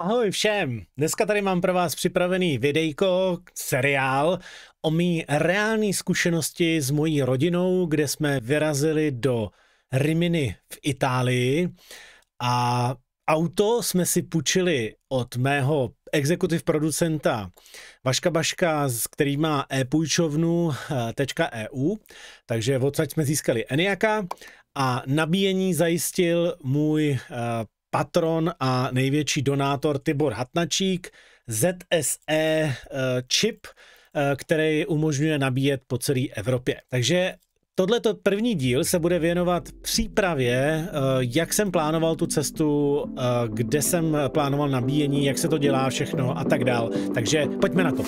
Ahoj všem! Dneska tady mám pro vás připravený videjko, seriál o mý reální zkušenosti s mojí rodinou, kde jsme vyrazili do Rimini v Itálii a auto jsme si půjčili od mého exekutiv producenta Vaška Baška, který má e-půjčovnu.eu, eh, e takže odsaď jsme získali Eniaka a nabíjení zajistil můj eh, patron a největší donátor Tibor Hatnačík, ZSE eh, čip, eh, který umožňuje nabíjet po celé Evropě. Takže Tohle první díl se bude věnovat přípravě, eh, jak jsem plánoval tu cestu, kde jsem plánoval nabíjení, jak se to dělá všechno a tak dál. Takže pojďme na to.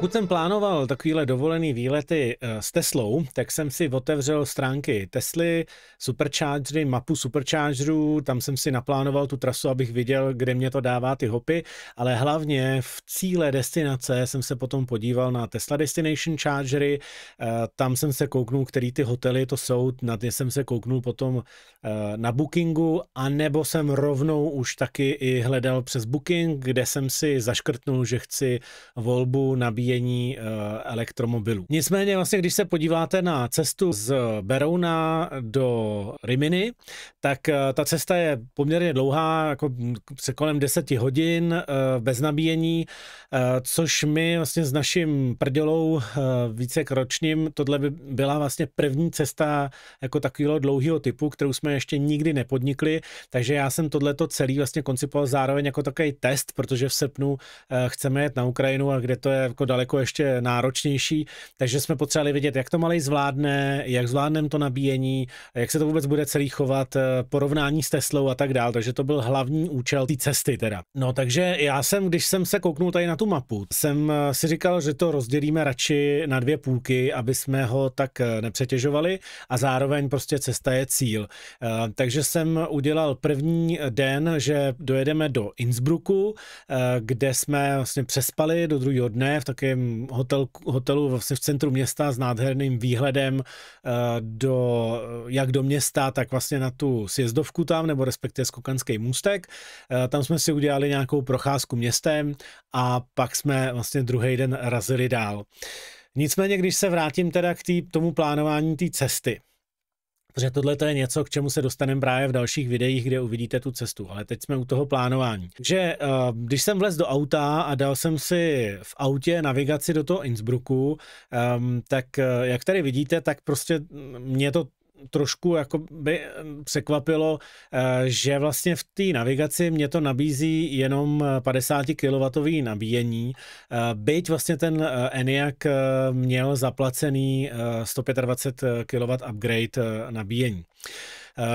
Pokud jsem plánoval takovýhle dovolený výlety eh, s Teslou, tak jsem si otevřel stránky Tesly, Superchargery, mapu Superchargerů, tam jsem si naplánoval tu trasu, abych viděl, kde mě to dává ty hopy, ale hlavně v cíle destinace jsem se potom podíval na Tesla Destination Chargery, eh, tam jsem se kouknul, který ty hotely to jsou, na ně jsem se kouknul potom eh, na Bookingu, a nebo jsem rovnou už taky i hledal přes Booking, kde jsem si zaškrtnul, že chci volbu nabíjet vyvíjení eh, elektromobilů. Nicméně vlastně, když se podíváte na cestu z Berouna do Riminy, tak eh, ta cesta je poměrně dlouhá, jako se kolem 10 hodin eh, bez nabíjení, což my vlastně s naším prdělou více kročním, tohle by byla vlastně první cesta jako takového dlouhého typu, kterou jsme ještě nikdy nepodnikli, takže já jsem tohleto celý vlastně koncipoval zároveň jako takový test, protože v srpnu chceme jet na Ukrajinu a kde to je jako daleko daleko ještě náročnější, takže jsme potřebovali vidět, jak to malej zvládne, jak zvládneme to nabíjení, jak se to vůbec bude celý chovat, eh, porovnání s Teslou a tak dál, takže to byl hlavní účel té cesty teda. No takže já jsem, když jsem se kouknul tady na tu mapu, jsem eh, si říkal, že to rozdělíme radši na dvě půlky, aby jsme ho tak eh, nepřetěžovali a zároveň prostě cesta je cíl. Takže jsem udělal první den, že dojedeme do Innsbrucku, kde jsme vlastně přespali do druhého dne v také nějakém hotel, hotelu vlastně v centru města s nádherným výhledem eh, do, jak do města, tak vlastně na tu sjezdovku tam, nebo respektive Skokanský můstek. Eh, tam jsme si udělali nějakou procházku městem a pak jsme vlastně druhý den razili dál. Nicméně, když se vrátím teda k tý, tomu plánování té cesty, Protože tohle je něco, k čemu se dostaneme právě v dalších videích, kde uvidíte tu cestu, ale teď jsme u toho plánování. Že eh, když jsem vlez do auta a dal jsem si v autě navigaci do toho Innsbrucku, eh, tak eh, jak tady vidíte, tak prostě mm, mě to trošku jako by eh, překvapilo, eh, že vlastně v té navigaci mě to nabízí jenom 50 eh, kW nabíjení, byť vlastně ten ENIAC měl zaplacený 125 kW upgrade nabíjení.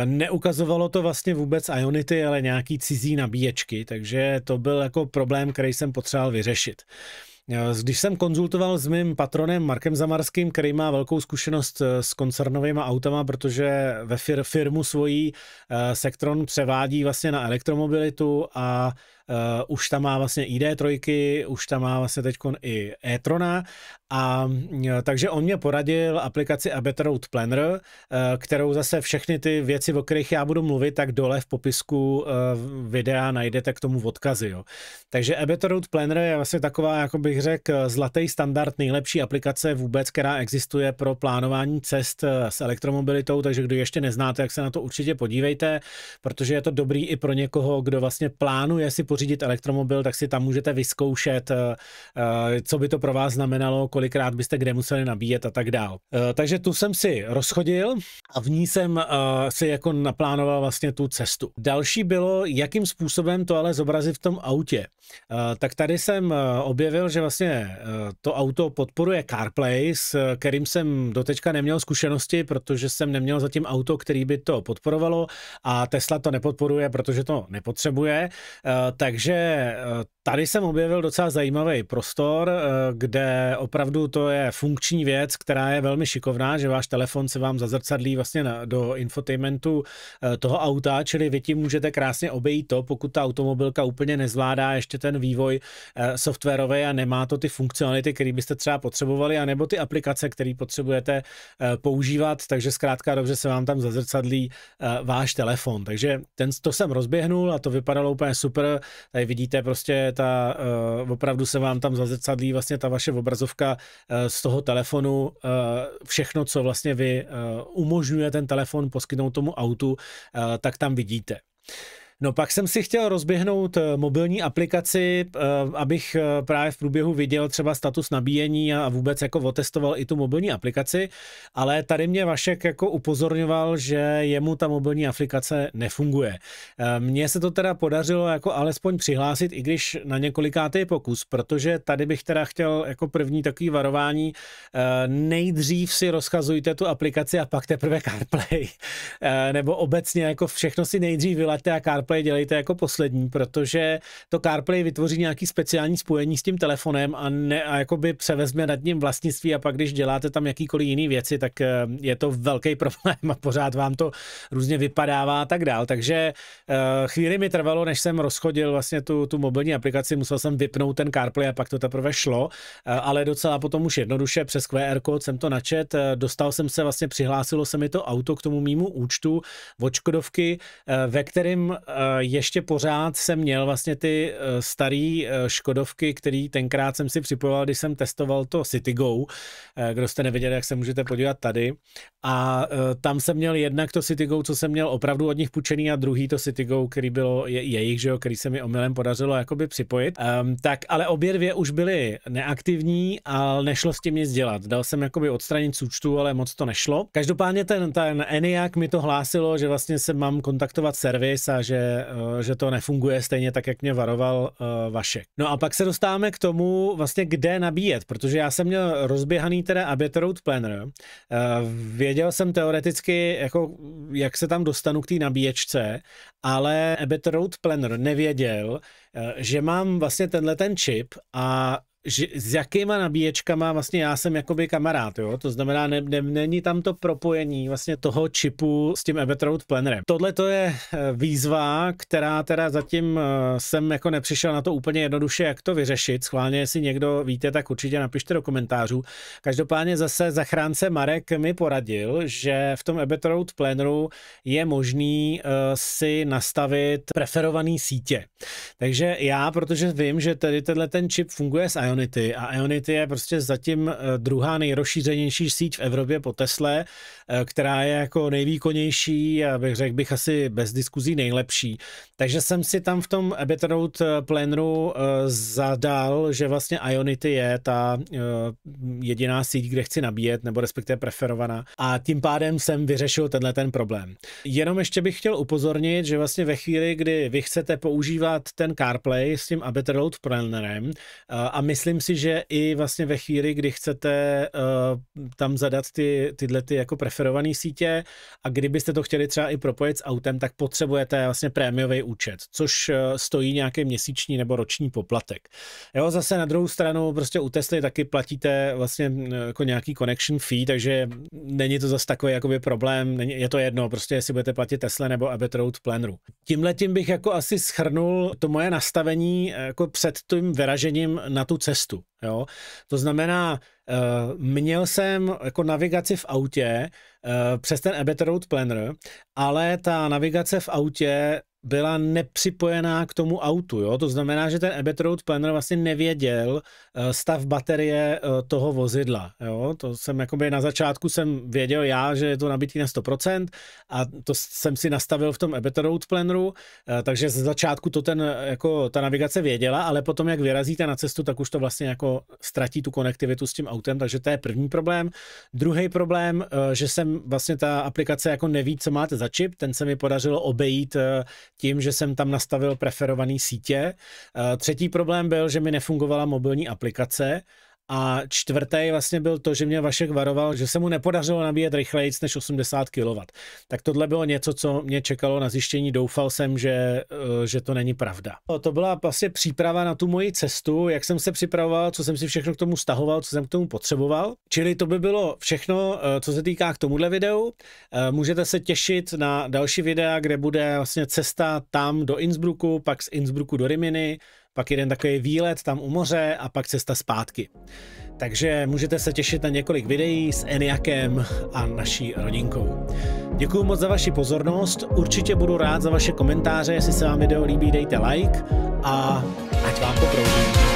Neukazovalo to vlastně vůbec Ionity, ale nějaký cizí nabíječky, takže to byl jako problém, který jsem potřeboval vyřešit. Eh, když jsem konzultoval s mým patronem Markem Zamarským, který má velkou zkušenost eh, s koncernovými autama, protože ve fir- firmu svojí eh, Sektron převádí vlastně na elektromobilitu a Uh, už tam má vlastně ID3, už tam má vlastně teď i e-trona a eh, takže on mě poradil aplikaci Abet Road Planner, eh, kterou zase všechny ty věci, o kterých já budu mluvit, tak dole v popisku videa najdete k tomu odkazy. Jo. Takže Abet Road Planner je vlastně taková, jako bych řekl, zlatý standard, nejlepší aplikace vůbec, která existuje pro plánování cest s elektromobilitou, takže kdo ještě neznáte, jak se na to určitě podívejte, protože je to dobrý i pro někoho, kdo vlastně plánuje si pořídit elektromobil, tak si tam můžete vyzkoušet, eh, eh, co by to pro vás znamenalo, kolikrát byste kde museli nabíjet a tak dál. Eh, takže tu jsem si rozchodil a v ní jsem si jako naplánoval vlastně tu cestu. Další bylo, jakým způsobem to ale zobrazit v tom autě. Tak tady jsem objevil, že vlastně to auto podporuje CarPlay, s kterým jsem dotečka neměl zkušenosti, protože jsem neměl zatím auto, který by to podporovalo a Tesla to nepodporuje, protože to nepotřebuje. Takže eh, tady jsem objevil docela zajímavý prostor, eh, kde opravdu to je funkční věc, která je velmi šikovná, že váš telefon se vám zazrcadlí vlastně na, do infotainmentu eh, toho auta, čili vy tím můžete krásně obejít to, pokud ta automobilka úplně nezvládá ještě ten vývoj softwarový a nemá to ty funkcionality, které byste třeba potřebovali, anebo ty aplikace, které potřebujete používat, takže zkrátka dobře se vám tam zazrcadlí váš telefon. Takže ten, to jsem rozběhnul a to vypadalo úplně super. Tady vidíte prostě ta, eh, opravdu se vám tam zazrcadlí vlastně ta vaše obrazovka eh, z toho telefonu, eh, všechno, co vlastně vy umožňuje ten telefon poskytnout tomu autu, tak tam vidíte. No pak jsem si chtěl rozběhnout eh, mobilní aplikaci, eh, abych eh, právě v průběhu viděl třeba status nabíjení a vůbec jako otestoval i tu mobilní aplikaci, ale tady mě Vašek jako upozorňoval, že jemu ta mobilní aplikace nefunguje. Mně se to teda podařilo jako alespoň přihlásit, i když na několikátý pokus, protože tady bych teda chtěl jako první takový varování, nejdřív si rozkazujte tu aplikaci a pak teprve CarPlay, nebo obecně jako všechno si nejdřív vylaďte a CarPlay CarPlay dělejte jako poslední, protože to CarPlay vytvoří nějaký speciální spojení s tím telefonem a, ne, a jakoby převezme nad ním vlastnictví a pak když děláte tam jakýkoliv jiný věci, tak eh, je to velký problém a pořád vám to různě vypadává a tak dál. Takže eh, chvíli mi trvalo, než jsem rozchodil vlastně tu, tu mobilní aplikaci, musel jsem vypnout ten CarPlay a pak to teprve šlo, eh, ale docela potom už jednoduše přes QR kód jsem to načet, dostal jsem se vlastně, přihlásilo se mi to auto k tomu mýmu účtu od Škodovky, ve kterém Eh, ještě pořád jsem měl vlastně ty eh, staré eh, Škodovky, který tenkrát jsem si připojoval, když jsem testoval to CityGo, kdo jste nevěděli, jak se můžete podívat tady. A tam jsem měl jednak to CityGo, co jsem měl opravdu od nich půjčený a druhý to CityGo, který bylo je, jejich, že jo, který se mi omylem podařilo jakoby připojit. Um, tak, ale obě dvě už byly neaktivní a nešlo s tím nic dělat. Dal jsem jakoby odstranit z ale moc to nešlo. Každopádně ten, ten ENIAC mi to hlásilo, že vlastně se mám kontaktovat servis a že Eh, že, to nefunguje stejně tak, jak mě varoval eh, Vašek. No a pak se dostáváme k tomu vlastně, kde nabíjet, protože já jsem měl rozběhaný teda Abit Road Planner. Eh, věděl jsem teoreticky, jako, jak se tam dostanu k té nabíječce, ale Abit Road Planner nevěděl, že mám vlastně tenhle ten čip a že, s jakýma nabíječkama vlastně já jsem jakoby kamarád, jo? to znamená, ne, ne, není tam to propojení vlastně toho čipu s tím Ebetroad Plannerem. Tohle to je eh, výzva, která teda zatím eh, jsem jako nepřišel na to úplně jednoduše, jak to vyřešit. Schválně, jestli někdo víte, tak určitě napište do komentářů. Každopádně zase zachránce Marek mi poradil, že v tom Ebetroad Planneru je možný uh, si nastavit preferovaný sítě. Takže já, protože vím, že tady tenhle ten čip funguje s Ion Ionity a Ionity je prostě zatím eh, druhá nejrozšířenější síť v Evropě po Tesle, eh, která je jako nejvýkonnější a bych řekl bych asi bez diskuzí nejlepší. Takže jsem si tam v tom Abbott Road eh, Planru zadal, že vlastně Ionity je ta jediná síť, kde chci nabíjet, nebo respektive preferovaná. A tím pádem jsem vyřešil tenhle ten problém. Jenom ještě bych chtěl upozornit, že vlastně ve chvíli, kdy vy chcete používat ten CarPlay s tím Abbott Road Plannerem a myslíte myslím si, že i vlastně ve chvíli, kdy chcete uh, tam zadat ty, tyhle ty jako preferované sítě a kdybyste to chtěli třeba i propojit s autem, tak potřebujete vlastně prémiový účet, což eh, stojí nějaký měsíční nebo roční poplatek. Jo, zase na druhou stranu prostě u Tesly taky platíte vlastně hm, jako nějaký connection fee, takže není to zase takový jakoby problém, není, je to jedno, prostě jestli budete platit Tesla nebo Abbott Road Planru. Tímhle tím bych jako asi schrnul to moje nastavení eh, jako před tím vyražením na tu cestu. Jo? To znamená, eh, měl jsem jako navigaci v autě eh, přes ten Abbott Road Planner, ale ta navigace v autě byla nepřipojená k tomu autu, jo? to znamená, že ten Abbott Road Planner vlastně nevěděl, Eh, stav baterie eh, toho vozidla. Jo? To jsem jakoby na začátku jsem věděl já, že je to nabitý na 100% a to jsem si nastavil v tom Ebeto Road Planneru, eh, takže z začátku to ten, jako ta navigace věděla, ale potom jak vyrazíte na cestu, tak už to vlastně jako ztratí tu konektivitu s tím autem, takže to je první problém. Druhý problém, že jsem vlastně ta aplikace jako neví, co máte za čip, ten se mi podařilo obejít tím, že jsem tam nastavil preferovaný sítě. Třetí problém byl, že mi nefungovala mobilní aplikace aplikace. A čtvrtý vlastně byl to, že mě Vašek varoval, že se mu nepodařilo nabíjet rychleji než 80 kW. Tak tohle bylo něco, co mě čekalo na zjištění. Doufal jsem, že, eh, že to není pravda. To byla vlastně příprava na tu moji cestu, jak jsem se připravoval, co jsem si všechno k tomu stahoval, co jsem k tomu potřeboval. Čili to by bylo všechno, eh, co se týká k tomuhle videu. Eh, můžete se těšit na další videa, kde bude vlastně cesta tam do Innsbrucku, pak z Innsbrucku do Riminy pak jeden takový výlet tam u moře a pak cesta zpátky. Takže můžete se těšit na několik videí s Eniakem a naší rodinkou. Děkuji moc za vaši pozornost, určitě budu rád za vaše komentáře, jestli se vám video líbí, dejte like a ať vám to proudí.